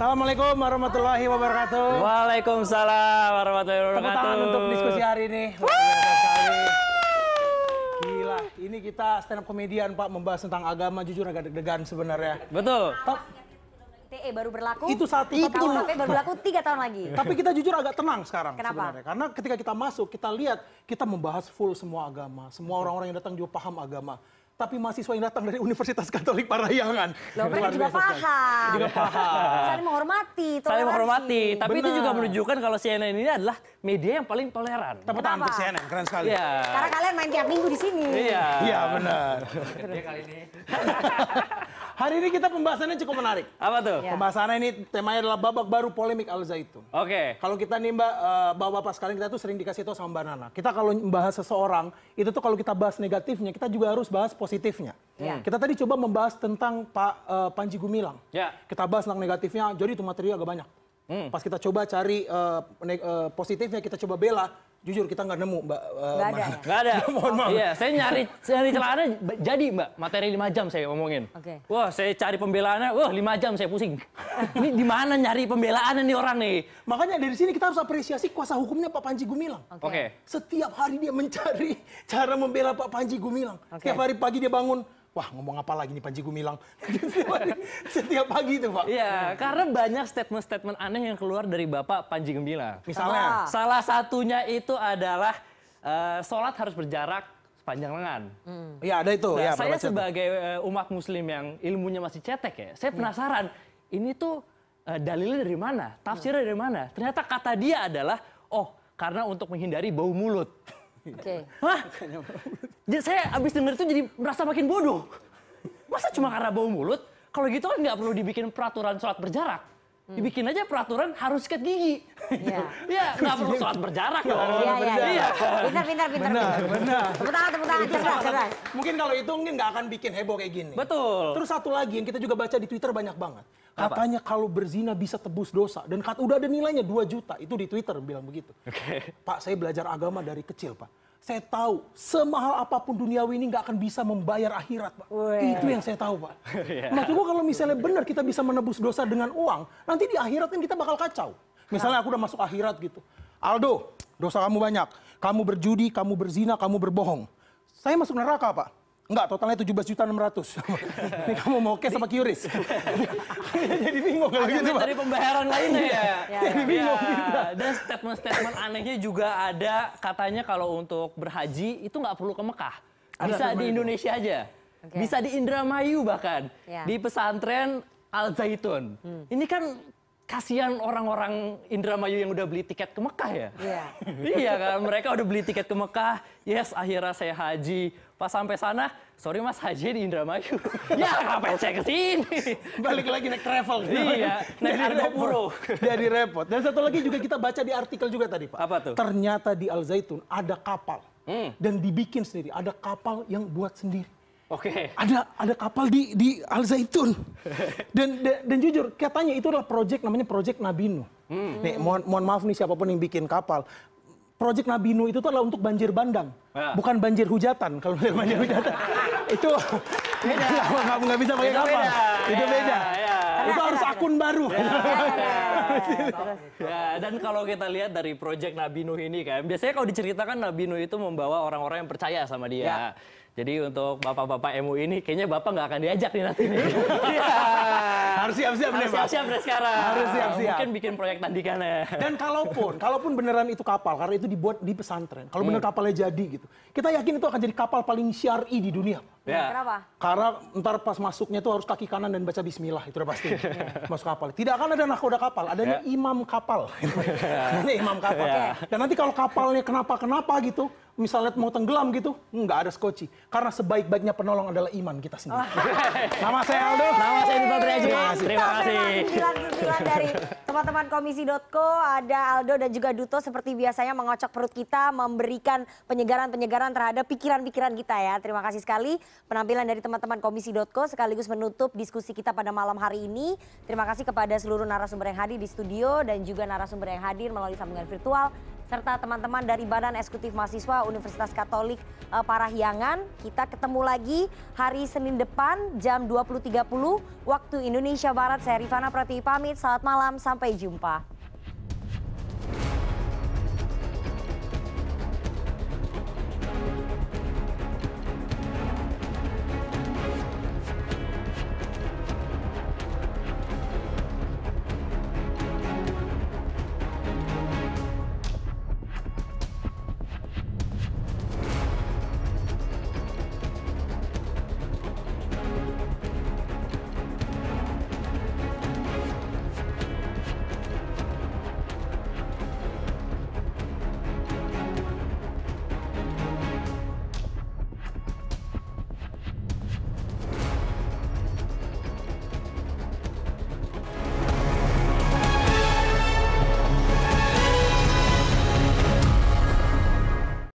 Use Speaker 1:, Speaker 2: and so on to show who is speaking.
Speaker 1: Assalamualaikum warahmatullahi wabarakatuh. Waalaikumsalam warahmatullahi wabarakatuh. Tepuk tangan untuk diskusi hari ini. Gila, ini kita stand up komedian Pak membahas tentang agama jujur agak deg-degan sebenarnya. Betul. Top.
Speaker 2: TE baru berlaku. Itu saat itu. Tapi e baru berlaku tiga tahun lagi. Tapi
Speaker 1: kita jujur agak tenang sekarang Kenapa? sebenarnya. Karena ketika kita masuk, kita lihat kita membahas full semua agama. Semua orang-orang yang datang juga paham agama tapi mahasiswa yang datang dari Universitas Katolik Parayangan. Loh, mereka juga paham. Juga paham. Saling
Speaker 2: menghormati, toleransi. Saling menghormati, tapi Benar. itu juga menunjukkan kalau CNN ini adalah media yang paling toleran. Tepat tangan untuk CNN, keren sekali. Ya. Karena kalian
Speaker 1: main tiap minggu di sini. Iya. Iya, benar. Dia
Speaker 2: kali ini.
Speaker 1: Hari ini kita pembahasannya cukup menarik. Apa tuh? Ya. Pembahasannya ini temanya adalah babak baru polemik Al Zaitun. Oke. Okay. Kalau kita nih Mbak, uh, eh, bapak-bapak sekalian kita tuh sering dikasih tahu sama Mbak Nana. Kita kalau membahas seseorang, itu tuh kalau kita bahas negatifnya, kita juga harus bahas positifnya. Ya. Kita tadi coba membahas tentang Pak uh, Panji Gumilang. Ya. Kita bahas tentang negatifnya, jadi itu materi agak banyak. Hmm. Pas kita coba cari uh, uh, positifnya, kita coba bela Jujur kita nggak nemu Mbak. Uh, eh, gak ada. Nggak ada. Mohon maaf. Iya, saya nyari nyari celana jadi Mbak. Materi
Speaker 2: lima jam saya ngomongin. Oke. Okay. Wah, saya cari pembelaannya. Wah, lima jam saya pusing. Ini di mana
Speaker 1: nyari pembelaan nih orang nih? Makanya dari sini kita harus apresiasi kuasa hukumnya Pak Panji Gumilang. Oke. Okay. Setiap hari dia mencari cara membela Pak Panji Gumilang. Okay. Setiap hari pagi dia bangun wah ngomong apa lagi nih Panji Gumilang setiap pagi itu Pak. Iya, hmm. karena banyak
Speaker 2: statement-statement aneh yang keluar dari Bapak Panji Gumilang. Misalnya, ah. salah satunya itu adalah uh, sholat harus berjarak sepanjang lengan. Hmm. Iya, ada itu. Nah, ya, saya sebagai uh, umat Muslim yang ilmunya masih cetek ya, saya hmm. penasaran hmm. ini tuh uh, dalilnya dari mana, tafsirnya hmm. dari mana. Ternyata kata dia adalah, oh karena untuk menghindari bau mulut. Oke. Hah? Jadi saya abis denger itu jadi merasa makin bodoh. Masa cuma karena bau mulut? Kalau gitu kan nggak perlu dibikin peraturan sholat berjarak. Hmm. Dibikin aja peraturan harus sikat gigi. Iya. Iya, nggak perlu sholat berjarak dong. Iya, iya. Pintar, pintar, pintar. Benar, benar. Tepuk tangan, tepuk tangan. Cerdas, cerdas.
Speaker 1: Mungkin kalau itu mungkin nggak akan bikin heboh kayak gini. Betul. Terus satu lagi yang kita juga baca di Twitter banyak banget. Katanya kalau berzina bisa tebus dosa dan kata udah ada nilainya 2 juta. Itu di Twitter bilang begitu. Okay. Pak, saya belajar agama dari kecil, Pak saya tahu semahal apapun duniawi ini nggak akan bisa membayar akhirat, Pak. Wee. Itu yang saya tahu, Pak. yeah. Maksud kalau misalnya benar kita bisa menebus dosa dengan uang, nanti di akhirat kan kita bakal kacau. Misalnya aku udah masuk akhirat gitu. Aldo, dosa kamu banyak. Kamu berjudi, kamu berzina, kamu berbohong. Saya masuk neraka, Pak. Enggak, totalnya 17 juta 600. Ini kamu mau oke sama kiuris? jadi bingung kalau gitu, Pak. Dari pembayaran lainnya ya. Jadi ya, bingung. Ya. Gitu.
Speaker 2: Dan statement-statement anehnya juga ada katanya kalau untuk berhaji itu nggak perlu ke Mekah. Bisa di Indonesia aja. Bisa di Indramayu bahkan. Ya. Di pesantren Al Zaitun. Hmm. Ini kan kasihan orang-orang Indramayu yang udah beli tiket ke Mekah ya. Iya. iya kan, mereka udah beli tiket ke Mekah. Yes, akhirnya saya haji. Pas sampai sana, sorry mas haji di Indramayu. ya ngapain saya
Speaker 1: kesini, Balik lagi naik travel. iya, naik Jadi Puro. Jadi repot. Dan satu lagi juga kita baca di artikel juga tadi Pak. Apa tuh? Ternyata di Al Zaitun ada kapal. Hmm. Dan dibikin sendiri, ada kapal yang buat sendiri. Oke. Okay. Ada ada kapal di di Al Zaitun. Dan, dan dan jujur katanya itu adalah project namanya project Nabi Nuh. Hmm. Nih mohon mohon maaf nih siapapun yang bikin kapal. Project Nabi Nuh itu adalah untuk banjir bandang, ya. bukan banjir hujatan. Kalau banjir hujatan itu beda. nggak bisa pakai kapal. Itu beda. Itu beda. Ya, ya itu iya. harus akun baru. Iya, iya,
Speaker 2: ya, dan kalau kita lihat dari project Nabi Nuh ini kan, biasanya kalau diceritakan Nabi Nuh itu membawa orang-orang yang percaya sama dia. Ya. Jadi untuk bapak-bapak MU ini, kayaknya bapak nggak akan diajak nih nanti
Speaker 1: nih. ya. Harus siap-siap nih, Harus siap-siap sekarang. Harus siap-siap. Mungkin bikin proyek tandikannya. Dan kalaupun, kalaupun beneran itu kapal, karena itu dibuat di pesantren. Kalau hmm. bener kapalnya jadi gitu. Kita yakin itu akan jadi kapal paling syari di dunia. Ya. Nah, kenapa? Karena ntar pas masuknya itu harus kaki kanan dan baca bismillah, itu udah pasti. Iya. Masuk kapal. Tidak akan ada nakoda kapal, adanya ya. imam kapal. Ini imam kapal. Ya. Dan nanti kalau kapalnya kenapa-kenapa gitu, misalnya mau tenggelam gitu, nggak ada skoci. Karena sebaik-baiknya penolong adalah iman kita sendiri. Nama saya Aldo. Nama saya Dito iya, kasih. Terima kasih. dari
Speaker 2: teman-teman Komisi.co, ada Aldo dan juga Duto seperti biasanya mengocok perut kita, memberikan penyegaran-penyegaran terhadap pikiran-pikiran kita ya. Terima kasih sekali penampilan dari teman-teman Komisi.co sekaligus menutup diskusi kita pada malam hari ini. Terima kasih kepada seluruh narasumber yang hadir di studio dan juga narasumber yang hadir melalui sambungan virtual serta teman-teman dari Badan Eksekutif Mahasiswa Universitas Katolik eh, Parahyangan. Kita ketemu lagi hari Senin depan jam 20.30 waktu Indonesia Barat. Saya Rifana Pratiwi pamit. Selamat malam, sampai jumpa.